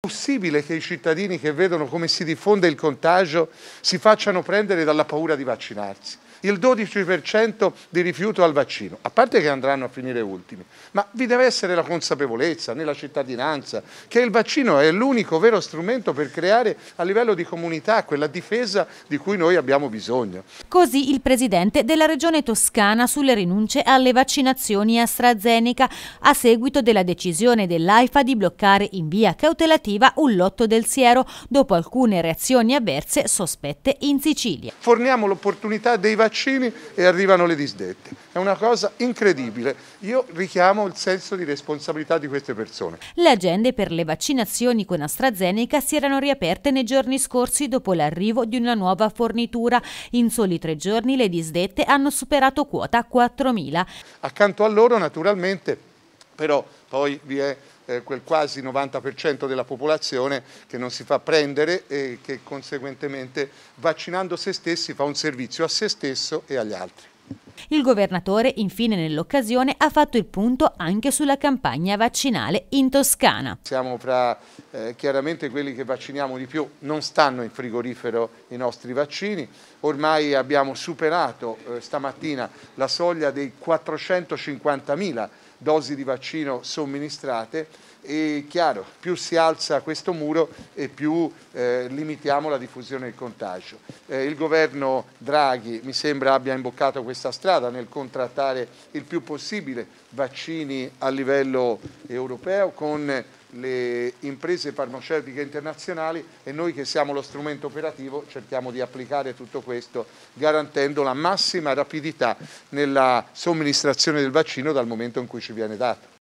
È possibile che i cittadini che vedono come si diffonde il contagio si facciano prendere dalla paura di vaccinarsi? il 12% di rifiuto al vaccino, a parte che andranno a finire ultimi, ma vi deve essere la consapevolezza nella cittadinanza che il vaccino è l'unico vero strumento per creare a livello di comunità quella difesa di cui noi abbiamo bisogno. Così il presidente della regione toscana sulle rinunce alle vaccinazioni AstraZeneca a seguito della decisione dell'AIFA di bloccare in via cautelativa un lotto del siero dopo alcune reazioni avverse sospette in Sicilia. Forniamo l'opportunità dei vaccini vaccini e arrivano le disdette. È una cosa incredibile. Io richiamo il senso di responsabilità di queste persone. Le agende per le vaccinazioni con AstraZeneca si erano riaperte nei giorni scorsi dopo l'arrivo di una nuova fornitura. In soli tre giorni le disdette hanno superato quota 4.000. Accanto a loro naturalmente però poi vi è eh, quel quasi 90% della popolazione che non si fa prendere e che conseguentemente vaccinando se stessi fa un servizio a se stesso e agli altri. Il governatore infine nell'occasione ha fatto il punto anche sulla campagna vaccinale in Toscana. Siamo fra eh, chiaramente quelli che vacciniamo di più, non stanno in frigorifero i nostri vaccini, ormai abbiamo superato eh, stamattina la soglia dei 450.000 dosi di vaccino somministrate e chiaro, più si alza questo muro e più eh, limitiamo la diffusione del contagio. Eh, il governo Draghi mi sembra abbia imboccato questa strada strada nel contrattare il più possibile vaccini a livello europeo con le imprese farmaceutiche internazionali e noi che siamo lo strumento operativo cerchiamo di applicare tutto questo garantendo la massima rapidità nella somministrazione del vaccino dal momento in cui ci viene dato.